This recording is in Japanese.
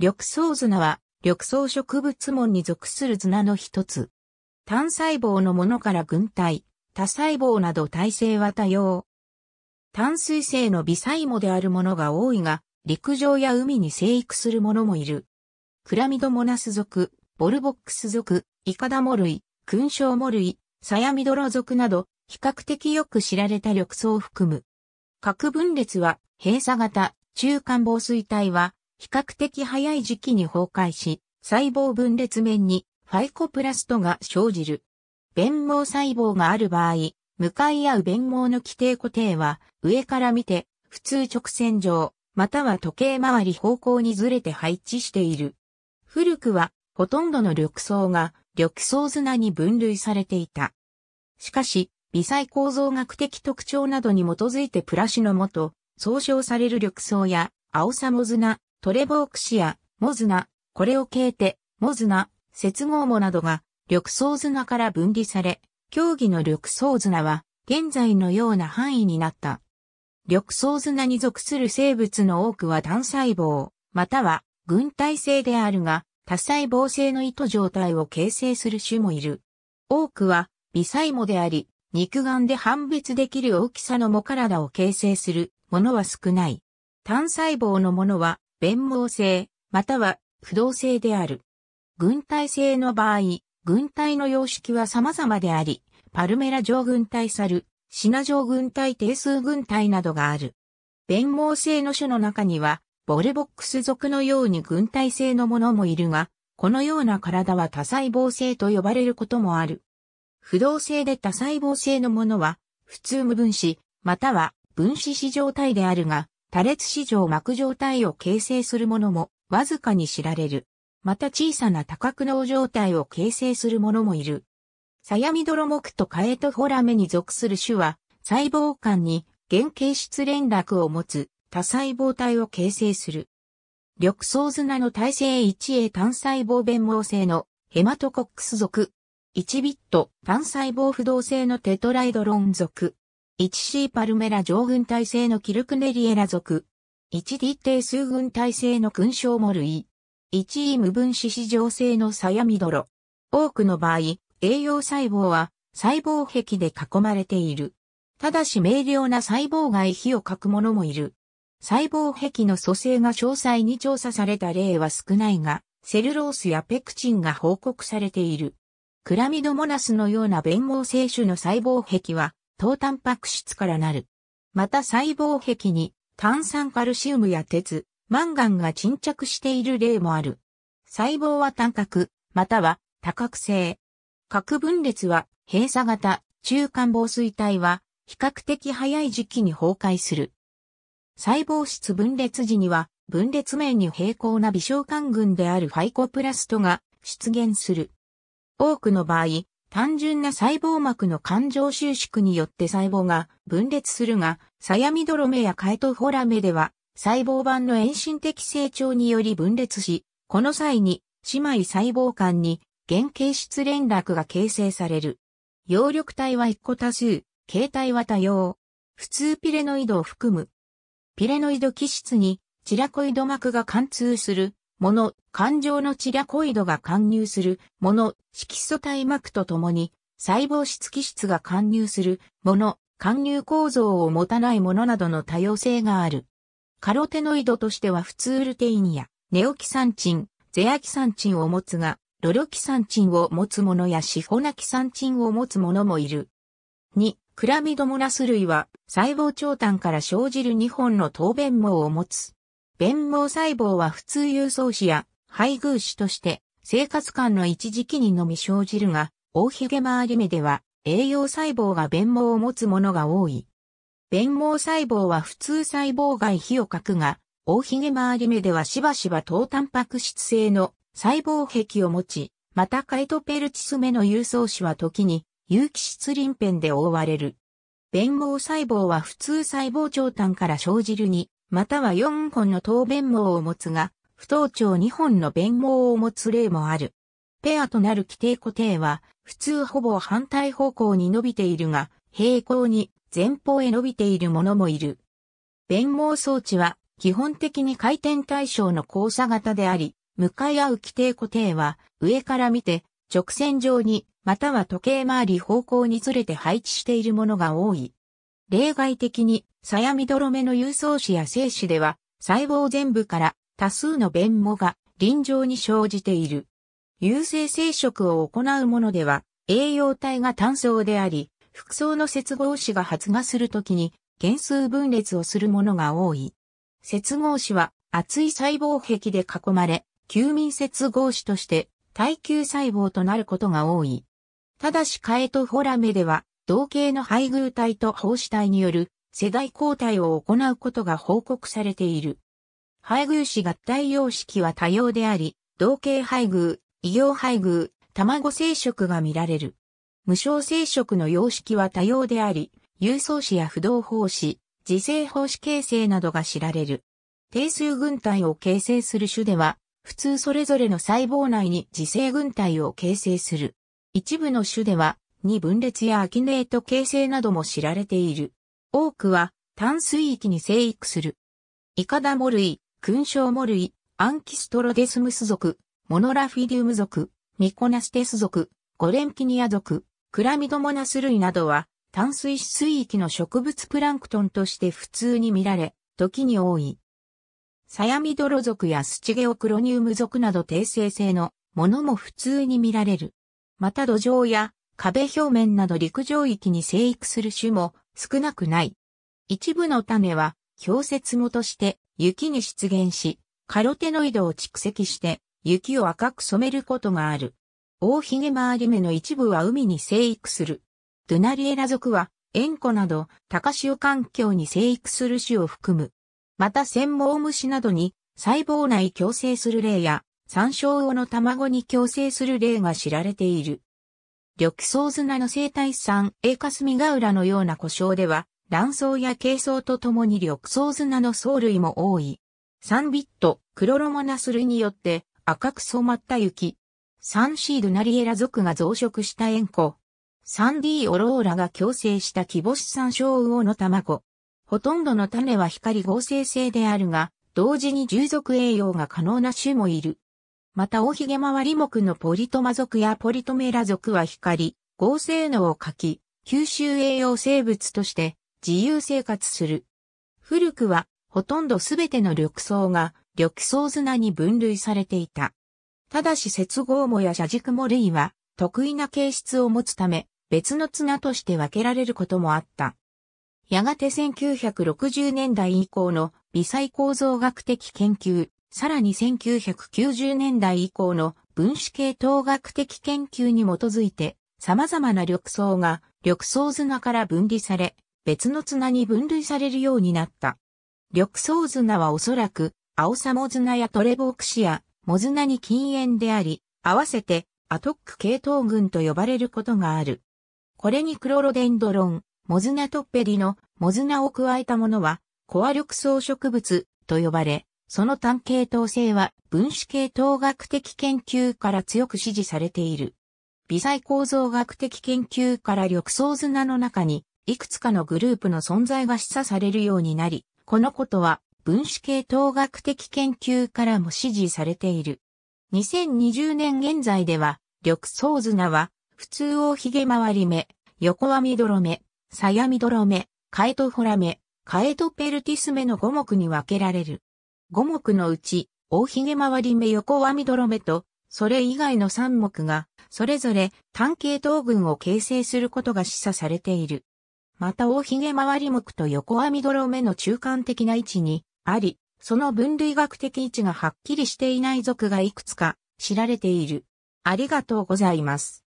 緑藻綱は、緑藻植物門に属する綱の一つ。単細胞のものから群体、多細胞など体性は多様。単水性の微細藻であるものが多いが、陸上や海に生育するものもいる。クラミドモナス属、ボルボックス属、イカダモ類、勲章モ類、サヤミドロ属など、比較的よく知られた緑藻を含む。核分裂は、閉鎖型、中間防水体は、比較的早い時期に崩壊し、細胞分裂面にファイコプラストが生じる。弁毛細胞がある場合、向かい合う弁毛の基底固定は、上から見て、普通直線上、または時計回り方向にずれて配置している。古くは、ほとんどの緑藻が、緑藻砂に分類されていた。しかし、微細構造学的特徴などに基づいてプラシのもと、総称される緑藻や、青サモ砂、トレボークシア、モズナ、これを経て、モズナ、接合モなどが、緑層砂から分離され、競技の緑層砂は、現在のような範囲になった。緑層砂に属する生物の多くは単細胞、または群体性であるが、多細胞性の糸状態を形成する種もいる。多くは微細胞であり、肉眼で判別できる大きさの藻体を形成するものは少ない。単細胞のものは弁毛性、または不動性である。軍隊性の場合、軍隊の様式は様々であり、パルメラ上軍隊サル、シナ上軍隊定数軍隊などがある。弁毛性の種の中には、ボレボックス属のように軍隊性のものもいるが、このような体は多細胞性と呼ばれることもある。不動性で多細胞性のものは、普通無分子、または分子子状態であるが、多裂市場膜状態を形成するものもわずかに知られる。また小さな多角脳状態を形成するものもいる。サヤミドロモクとカエトホラメに属する種は、細胞間に原形質連絡を持つ多細胞体を形成する。緑層砂の耐性 1A 単細胞弁毛性のヘマトコックス属。1ビット単細胞不動性のテトライドロン属。1C パルメラ上軍体制のキルクネリエラ族。1D 定数軍体制の勲章も類。1E 無分子市場性のサヤミドロ。多くの場合、栄養細胞は細胞壁で囲まれている。ただし明瞭な細胞外火をかく者もいる。細胞壁の組成が詳細に調査された例は少ないが、セルロースやペクチンが報告されている。クラミドモナスのような弁毛性種の細胞壁は、糖タンパク質からなる。また細胞壁に炭酸カルシウムや鉄、マンガンが沈着している例もある。細胞は単核、または多角性。核分裂は閉鎖型、中間防水体は比較的早い時期に崩壊する。細胞質分裂時には分裂面に平行な微小管群であるファイコプラストが出現する。多くの場合、単純な細胞膜の感情収縮によって細胞が分裂するが、サヤミドロメやカイトホラメでは、細胞板の遠心的成長により分裂し、この際に姉妹細胞間に原形質連絡が形成される。葉緑体は1個多数、形態は多様。普通ピレノイドを含む。ピレノイド基質にチラコイド膜が貫通するもの、感情のチラコイドが貫入するもの、色素体膜とともに、細胞質基質が貫入するもの、貫入構造を持たないものなどの多様性がある。カロテノイドとしては普通ルテインやネオキサンチン、ゼアキサンチンを持つが、ロロキサンチンを持つものやシフォナキサンチンを持つものもいる。2、クラミドモナス類は細胞長短から生じる2本の糖弁網を持つ。弁毛細胞は普通郵送子や配偶子として生活感の一時期にのみ生じるが、大ひげ回り目では栄養細胞が弁毛を持つものが多い。弁毛細胞は普通細胞外皮を核が、大ひげ回り目ではしばしば糖タンパク質性の細胞壁を持ち、またカイトペルチス目の郵送子は時に有機質鱗片で覆われる。弁毛細胞は普通細胞長短から生じるに、または4本の等弁網を持つが、不等長2本の弁網を持つ例もある。ペアとなる規定固定は、普通ほぼ反対方向に伸びているが、平行に前方へ伸びているものもいる。弁網装置は、基本的に回転対象の交差型であり、向かい合う規定固定は、上から見て、直線上に、または時計回り方向にずれて配置しているものが多い。例外的に、さやみどろめの郵送紙や精子では、細胞全部から多数の弁母が臨場に生じている。有性生殖を行うものでは、栄養体が単層であり、複層の接合子が発芽するときに、減数分裂をするものが多い。接合子は厚い細胞壁で囲まれ、休眠接合子として耐久細胞となることが多い。ただしカエトホラメでは、同型の配偶体と胞子体による世代交代を行うことが報告されている。配偶子合体様式は多様であり、同系配偶、異形配偶、卵生殖が見られる。無償生殖の様式は多様であり、郵送子や不動法子、自生法子形成などが知られる。定数群体を形成する種では、普通それぞれの細胞内に自生群体を形成する。一部の種では、二分裂やアキネート形成なども知られている。多くは淡水域に生育する。イカダモ類、勲章モ類、アンキストロデスムス属、モノラフィディウム属、ミコナステス属、ゴレンキニア属、クラミドモナス類などは、淡水水域の植物プランクトンとして普通に見られ、時に多い。サヤミドロ属やスチゲオクロニウム属など低生性のものも普通に見られる。また土壌や壁表面など陸上域に生育する種も少なくない。一部の種は氷雪もとして雪に出現し、カロテノイドを蓄積して雪を赤く染めることがある。大髭ゲり目の一部は海に生育する。ドゥナリエラ族は塩湖など高潮環境に生育する種を含む。また繊毛虫などに細胞内共生する例や山椒魚の卵に共生する例が知られている。緑草砂の生態産 A 霞ヶ浦のような故障では、卵巣や軽層とともに緑草砂の藻類も多い。3ビット、クロロモナス類によって赤く染まった雪。サンシードナリエラ属が増殖した塩湖。サンディオローラが共生したキボシ山椒魚の卵。ほとんどの種は光合成性であるが、同時に従属栄養が可能な種もいる。またおひげマワ目のポリトマ族やポリトメラ族は光、合成能を欠き、吸収栄養生物として自由生活する。古くはほとんどすべての緑藻が緑藻砂に分類されていた。ただし接合もや蛇軸も類は得意な形質を持つため別の綱として分けられることもあった。やがて1960年代以降の微細構造学的研究、さらに1990年代以降の分子系統学的研究に基づいて、様々な緑層が緑層砂から分離され、別の綱に分類されるようになった。緑層砂はおそらく、青サモ綱やトレボークシア、モ綱に禁煙であり、合わせてアトック系統群と呼ばれることがある。これにクロロデンドロン、モズナトッペリのモズナを加えたものは、コア緑草植物と呼ばれ、その単系統性は分子系統学的研究から強く支持されている。微細構造学的研究から緑層砂の中にいくつかのグループの存在が示唆されるようになり、このことは分子系統学的研究からも支持されている。2020年現在では、緑層砂は、普通をひげ回り目、横網泥目、さやみ泥目、カエトホラ目、カエトペルティス目の5目に分けられる。5目のうち、大ひげ回り目横網泥目と、それ以外の3目が、それぞれ単系統群を形成することが示唆されている。また大ひげ回り目と横網泥目の中間的な位置にあり、その分類学的位置がはっきりしていない属がいくつか知られている。ありがとうございます。